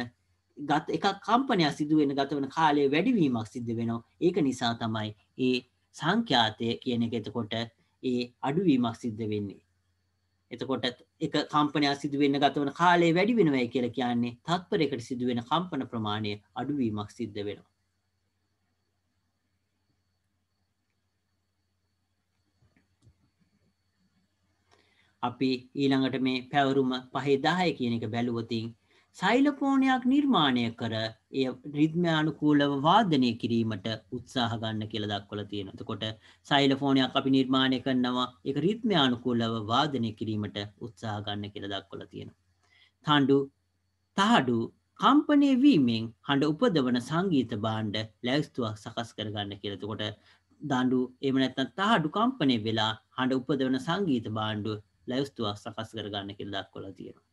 ගත් එක කම්පනයක් සිදුවෙන ගත වන කාලය වැඩිවීමක් සිද්ධ වෙනවා ඒක නිසා තමයි ඒ සංඛ්‍යාතය කියන එක එතකොට ඒ අඩුවීමක් සිද්ධ වෙන්නේ එතකොට එක කම්පනයක් සිදුවෙන්න ගතවන කාලය වැඩි වෙනවයි කියලා කියන්නේ තත්පරයකට සිදුවෙන කම්පන ප්‍රමාණය අඩුවීමක් සිද්ධ වෙනවා. අපි ඊළඟට මේ පැවරුම 5 10 කියන එක බැලුවොතින් සෛලකෝණයක් නිර්මාණය කර එය රිද්මයානුකූලව වාදනය කිරීමට උත්සාහ ගන්න කියලා දක්වලා තියෙනවා. එතකොට සෛලෆෝණයක් අපි නිර්මාණය කරනවා ඒක රිද්මයානුකූලව වාදනය කිරීමට උත්සාහ ගන්න කියලා දක්වලා තියෙනවා. තඬු තහඩු කම්පනය වීමෙන් හඬ උපදවන සංගීත භාණ්ඩ ලැයිස්තුවක් සකස් කරගන්න කියලා. එතකොට දඬු එහෙම නැත්නම් තහඩු කම්පනය වෙලා හඬ උපදවන සංගීත භාණ්ඩ ලැයිස්තුවක් සකස් කරගන්න කියලා දක්වලා තියෙනවා.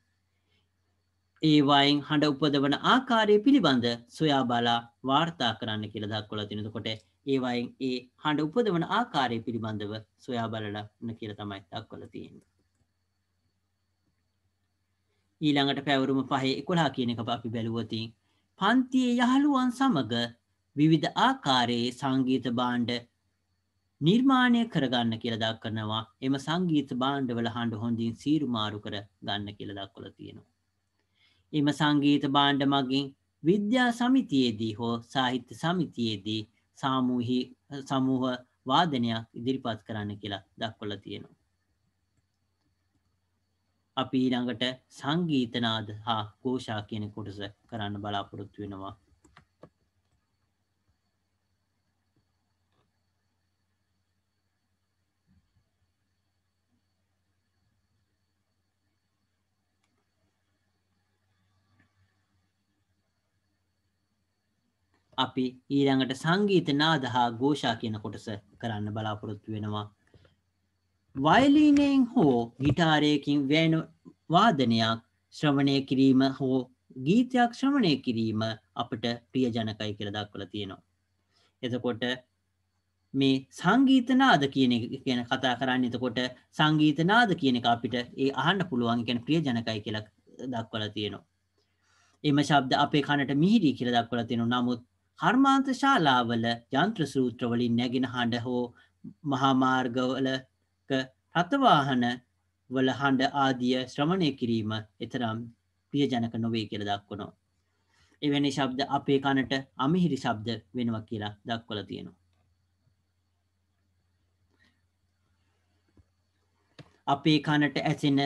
ඒවායින් හඬ උපදවන ආකාරය පිළිබඳ සොයා බලා වාර්තා කරන්න කියලා දක්වලා තියෙනවා. එතකොට ඒවායින් ඒ හඬ උපදවන ආකාරය පිළිබඳව සොයා බලන්න කියලා තමයි දක්වලා තියෙන්නේ. ඊළඟට පැවරුම 5 11 කියන එක අපි බැලුවොත් පන්තියේ යහළුවන් සමග විවිධ ආකාරයේ සංගීත භාණ්ඩ නිර්මාණය කරගන්න කියලා දක්වනවා. එම සංගීත භාණ්ඩවල හඬ හොඳින් සීරු මාරු කර ගන්න කියලා දක්වලා තියෙනවා. එම සංගීත බාණ්ඩ මගින් විද්‍යා සමිතියේදී හෝ සාහිත්‍ය සමිතියේදී සාමූහි සමූහ වාදනයක් ඉදිරිපත් කරන්න කියලා දක්වල තියෙනවා. අපි ඊළඟට සංගීතනාද හා ගෝෂා කියන කොටස කරන්න බලාපොරොත්තු වෙනවා අපි ඊළඟට සංගීත නාද හා ගෝෂා කියන කොටස කරන්න බලාපොරොත්තු වෙනවා. වයිලීනයෙන් හෝ ගිටාරයකින් වෑන වාදනයක් ශ්‍රවණය කිරීම හෝ ගීතයක් ශ්‍රමණය කිරීම අපට ප්‍රිය ජනකයි කර දක්වල තියෙනවා. එතකොට මේ සංගීතනාද කියන කියන කතා කරන්න එතකොට සංගීතනාද කියන එක අපිට ඒ අහන්න පුළුවන් කියන ප්‍රිය ජනකයි කියලා දක්වල තියෙනවා. එම ශබ්ද අපේ කනට මිහිරී කියලා දක්වල තියෙනවා. නමුත් කර්මාන්ත ශාලාවල යන්ත්‍ර සූත්‍රවලින් නැගෙන හඬ හෝ මහාමාර්ගවලක රථවාහන වල හඬ ආදිය ශ්‍රමණය කිරීම එතරම් ප්‍රියජනක නොවේ කියල දක්වනවා. එවැනි ශබ්ද අපේ කණට අමිහිරි ශබ්ද වෙනවා කියලා දක්වල තියෙනවා. අපේ කණට ඇසෙන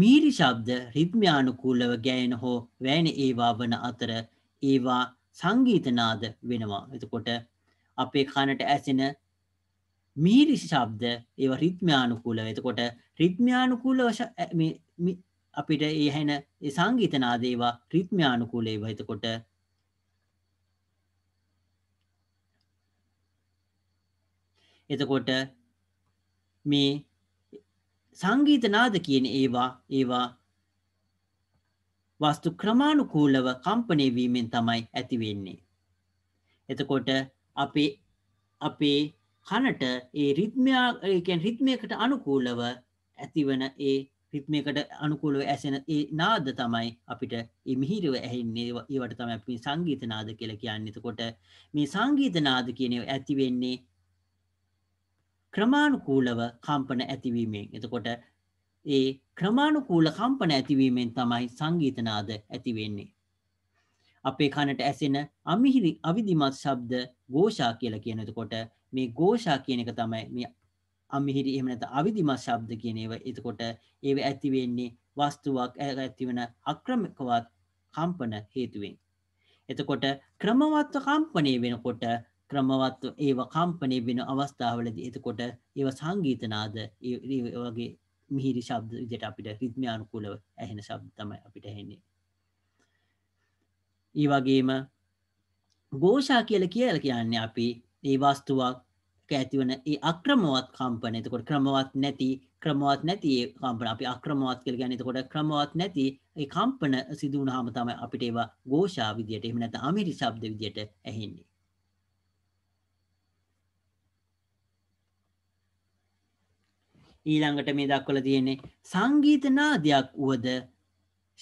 මීරි ශබ්ද රිද්මයානුකූලව ගැයන හෝ වැෑන ඒවා වන අතර ඒවා සංගීතනාද වෙනවා එතකොට අපේ කණට ඇසෙන මිහිරි ශබ්ද ඒව රිත්මයානුකූල එතකොට රිත්මයානුකූල අපිට ඒ හැන සංගීතනාදේවා රිත්මයානුකූලේ එතකොට එතකොට මේ සංගීතනාද කියන ඒවා ඒවා වස්තු ක්‍රමානුකූලව කම්පනය වීමෙන් තමයි ඇති වෙන්නේ. එතකොට අපේ අපේ කනට ඒ රිද්මයා කියන්නේ රිද්මයකට අනුකූලව ඇතිවන ඒ රිද්මයකට අනුකූලව ඇසෙන ඒ නාද තමයි අපිට ඒ මිහිරව ඇහෙන්නේ. ඒවට තමයි අපි සංගීත නාද කියලා කියන්නේ. එතකොට මේ සංගීත නාද කියන ඇති වෙන්නේ ක්‍රමානුකූලව කම්පන ඇතිවීමෙන්. එතකොට ඒ ක්‍රමානුකූල කම්පන ඇතිවීමෙන් තමයි සංගීතනාද ඇති වෙන්නේ. අපේ කනට ඇසෙන අමිහිරි අවිධිමත් ශබ්ද ഘോഷා කියලා කියනකොට මේ ഘോഷා කියන එක තමයි මේ අමිහිරි එහෙම නැත්නම් අවිධිමත් ශබ්ද කියන ඒවා. එතකොට ඒව ඇති වෙන්නේ වස්තුවක් ඇතිවන අක්‍රමිකවත් කම්පන හේතුවෙන්. එතකොට ක්‍රමවත්ව කම්පනය වෙනකොට ක්‍රමවත්ව ඒව කම්පනය වෙන අවස්ථාවලදී එතකොට ඒව සංගීතනාද වගේ මිහිරි ශබ්ද විදිහට අපිට රිද්මයානුකූලව ඇහෙන ශබ්ද තමයි අපිට ඇහෙන්නේ. ඒ වගේම ഘോഷා කියලා කියලා කියන්නේ අපි මේ වස්තුවක් ඇතිවන ඒ අක්‍රමවත් කම්පන. එතකොට ක්‍රමවත් නැති ක්‍රමවත් නැති ඒ කම්පන අපි අක්‍රමවත් කියලා කියන්නේ. එතකොට ක්‍රමවත් නැති ඒ කම්පන සිදු වුණාම තමයි අපිට ඒවා ഘോഷා විදියට එහෙම නැත්නම් අමිරි ශබ්ද විදියට ඇහෙන්නේ. ඊළඟට මේ දක්වල තියෙන්නේ සංගීතනාදයක් වුවද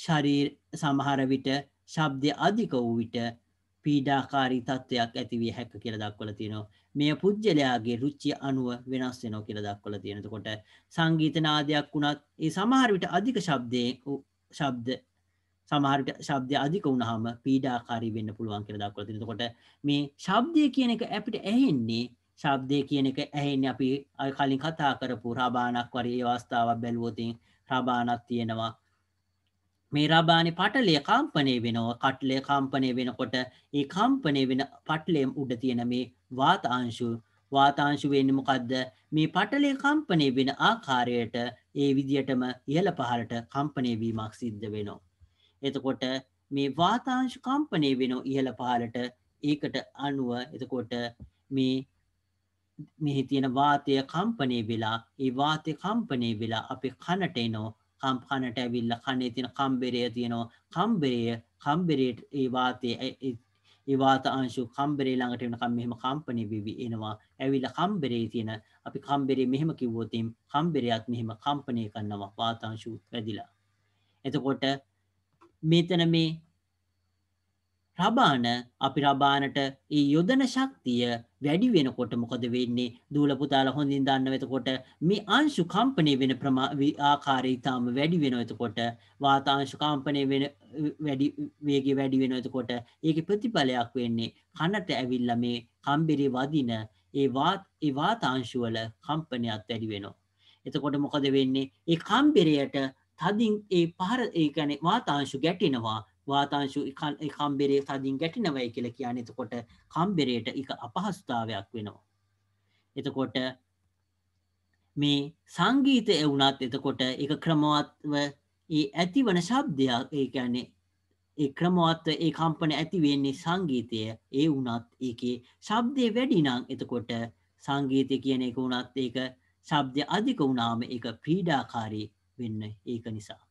ශරීර් සමහරවිට ශබ්දය අධික වූ විට පීඩාකාරී තත්ත්වයක් ඇතිවිය හැක කියල දක්වල තියෙනවා මේ පුද්ගලයාගේ රුච්චි අනුව වෙනස් වෙනෝ කියල දක්වල තියෙනකොට සංගීතනාදයක් වුණත් ඒ සමහරවිට අධික ශබ්දය ශබ්ද සමහරට ශබ්ද අධික වුණහම පීඩාකාරී වෙන්න පුළුවන් කියල දක්වල තිනකොට මේ ශබ්දය කියන එක අපිට ඇහෙන්නේ ශබ්දය කියන එක ඇහෙන්නේ අපි අය කලින් කතා කරපු රබානක් වගේ ඒ අවස්ථාවක් බැලුවොතින් රබානක් තියෙනවා මේ රබානේ පටලය කම්පණය වෙනවා කට්ලය කම්පණය වෙනකොට ඒ කම්පණය වෙන පටලයෙන් උඩ තියෙන මේ වාත අංශු වාත අංශු වෙන්නේ මොකද්ද මේ පටලය කම්පණය වෙන ආකාරයට ඒ විදියටම ඉහළ පහළට කම්පණය වීමක් සිද්ධ වෙනවා එතකොට මේ වාත අංශු කම්පණය වෙනවා ඉහළ පහළට ඒකට අනුව එතකොට මේ මෙහි තියෙන වාතය කම්පනය වෙලා ඒ වාතය කම්පනය වෙලා අපි කනට එනෝ කම් කනට ඇවිල්ල කනේ තියෙන කම්බෙරය තියෙනවා කම්බෙරය කම්බෙරයට ඒ වාතය ඒ වාත අංශු කම්බෙරේ ළඟට එනකම් මෙහෙම කම්පණය වෙවි එනවා ඇවිල්ලා කම්බෙරේ තියෙන අපි කම්බෙරේ මෙහෙම කිව්වොත් එම් කම්බෙරයත් මෙහෙම කම්පණය කරනවා වාත අංශු වැඩිලා එතකොට මෙතන මේ රබාන අපි රබානට ඒ යොදන ශක්තිය වැඩි වෙනකොට මොකද වෙන්නේ දූල පුතාලා හොඳින් දන්නව එතකොට මේ අංශු කම්පණය වෙන ආකාරය ඉතාම වැඩි වෙනවා එතකොට වාතාංශු කම්පණය වෙන වැඩි වේගය වැඩි වෙනවා එතකොට ඒකේ ප්‍රතිඵලයක් වෙන්නේ කනට ඇවිල්ලා මේ කම්බිරේ වදින ඒ වාත් ඒ වාතාංශු වල කම්පනයක් වැඩි වෙනවා එතකොට මොකද වෙන්නේ ඒ කම්බිරයට තදින් ඒ පහර ඒ කියන්නේ වාතාංශු ගැටෙනවා වාතාංශු කම්බෙරේ තදින් ගැටිනවයි කියලා කියන්නේ එතකොට කම්බෙරේට එක අපහසුතාවයක් වෙනවා. එතකොට මේ සංගීතය වුණත් එතකොට එක ක්‍රමවත්ව ඒ ඇතිවන ශබ්දයක් ඒ කියන්නේ ඒ ක්‍රමවත්ව ඒ කම්පන ඇති වෙන්නේ සංගීතය ඒ වුණත් ඒකේ ශබ්දය වැඩි නම් එතකොට සංගීතය කියන එක වුණත් ඒක ශබ්දය අධික වුණාම ඒක පීඩාකාරී වෙන්න ඒක නිසා.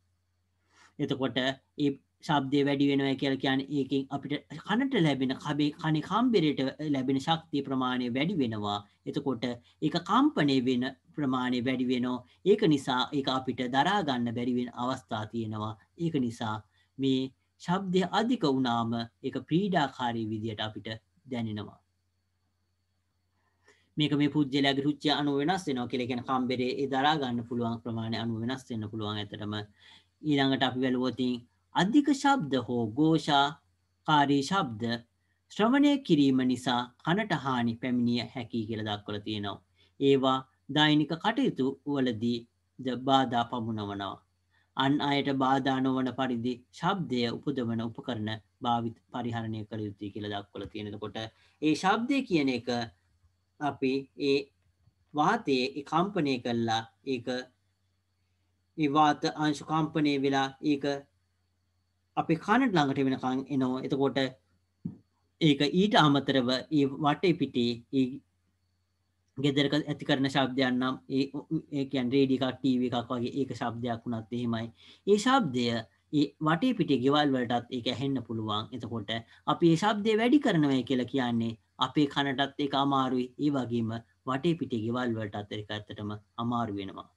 එතකොට ඒ ශබ්දය වැඩි වෙනවා කියලා කියන්නේ ඒකෙන් අපිට කනට ලැබෙන කබේ කනේ කම්බරේට ලැබෙන ශක්තිය ප්‍රමාණය වැඩි වෙනවා. එතකොට ඒක කම්පණය වෙන ප්‍රමාණය වැඩි වෙනවා. ඒක නිසා ඒක අපිට දරා ගන්න බැරි වෙන අවස්ථා තියෙනවා. ඒක නිසා මේ ශබ්දය අධික වුණාම ඒක පීඩාකාරී විදියට අපිට දැනෙනවා. මේක මේ පුද්ගලයාගේ රුචිය අනුව වෙනස් වෙනවා කියලා කියන කම්බරේ ඒ දරා ගන්න පුළුවන් ප්‍රමාණය අනුව වෙනස් වෙන්න පුළුවන්. ඇත්තටම ඊළඟට අපි වැළුවොතින් අධික ශබ්ද හෝ ගෝෂාකාරී ශබ්ද ශ්‍රවණය කිරීම නිසා කනට හානි පැමිණිය හැකි කියල දක්වල තියෙනවා. ඒවා දෛනික කටයුතු වලදී ද බාධා පමුණවනවා. අන් අයට බාධානොවන පරිදි ශබ්දය උපදවන උපකරන භාවිත පරිහරණය කළ යුතුයි කියල දක්වල තියෙනකොට ඒ ශබ්දය කියන එක අපි ඒ වාතයේ කම්පනය කල්ලා ඒ වාත අංශු කම්පනය වෙලා ඒක අපි කණට ළඟට වෙනකං එනවා එතකොට ඒක ඊට අමතරව ඒ වටේ පිටේ ගෙදරක ඇති කරන ශබ්දයන් නම් ඒකන් රේඩිකක් ටීව එකක් වගේ ඒක ශබ්දයක් වුණත් එහෙමයි ඒ ශබ්දය වටේ පිටේ ගෙවල් වලටත් ඒක ඇහෙන්න පුළුවන් එතකොට අපි ඒ ශබ්දය වැඩි කරනවා කියලා කියන්නේ අපේ කනටත් ඒක අමාරුයි ඒ වගේම වටේ පිටේ ගෙවල් වලටත් ඒක ඇත්තටම අමාරු වෙනවා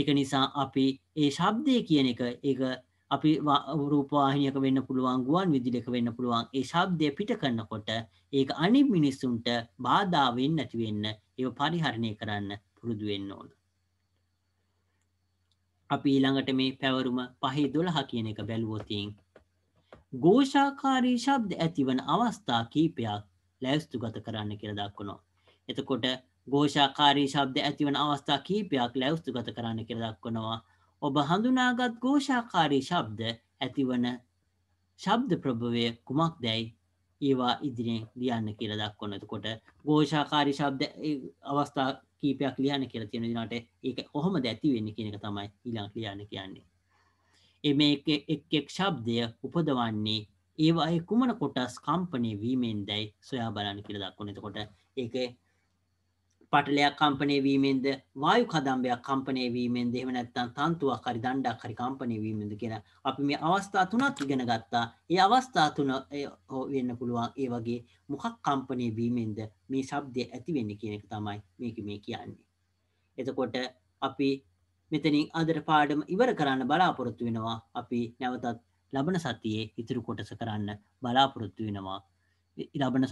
ඒක නිසා අපි ඒ ශබ්දය කියන එක ඒක අපි රූපවාහිනියක වෙන්න පුළුවන් ගුවන් විදුලියක වෙන්න පුළුවන් ඒ ශබ්දය පිට කරනකොට ඒක අනිත් මිනිස්සුන්ට බාධා වෙන්නේ නැති වෙන්න ඒව පරිහරණය කරන්න පුරුදු වෙන්න ඕන. අපි ඊළඟට මේ පැවරුම 5 12 කියන එක බැලුවොත් ഘോഷාකාරී ශබ්ද ඇතිවන අවස්ථා කීපයක් ලැබස්තුගත කරන්න කියලා දක්වනවා. එතකොට ഘോഷාකාරී ශබ්ද ඇතිවන අවස්ථා කීපයක් ලැබස්තුගත කරන්න කියලා දක්වනවා. ඔබ හඳුනාගත් ගෝෂාකාරී ශබ්ද ඇතිවන ශබ්ද ප්‍රභවය කුමක් දැයි ඒවා ඉදිරිෙන් ලියන්න කියල දක්වොනතුකොට ගෝෂාකාරි ශබ්ද අවස්ථා කීපයක් ලියන කියල තියෙන දිනට ඒක ඔහොම දැති වෙන්න කියනක තමයි ඊළං ලියන්න කියන්නේ. එම එක්ෙක් ශබ්දය උපදවන්නේ ඒවාය කුමන කොටස් කම්පනය වීමෙන් දැයි සොයා බලන්න කියල දක්වනතකොට ඒක පටලයක් කම්පනය වීමෙන්ද වායු කදම්බයක් කම්පනය වීමෙන්ද එහෙම නැත්නම් තන්තුවක් හරි දණ්ඩක් හරි කම්පනය වීමෙන්ද කියලා අපි මේ අවස්ථා තුනක් ඉගෙන ගත්තා. ඒ අවස්ථා තුන වෙන්න පුළුවන් ඒ වගේ මොකක් කම්පනය වීමෙන්ද මේ ශබ්දය ඇති වෙන්නේ කියන එක තමයි මේක මේ කියන්නේ. එතකොට අපි මෙතනින් අදට පාඩම ඉවර කරන්න බලාපොරොත්තු වෙනවා. අපි නැවතත් ලබන සතියේ ඉතුරු කොටස කරන්න බලාපොරොත්තු වෙනවා. ලබන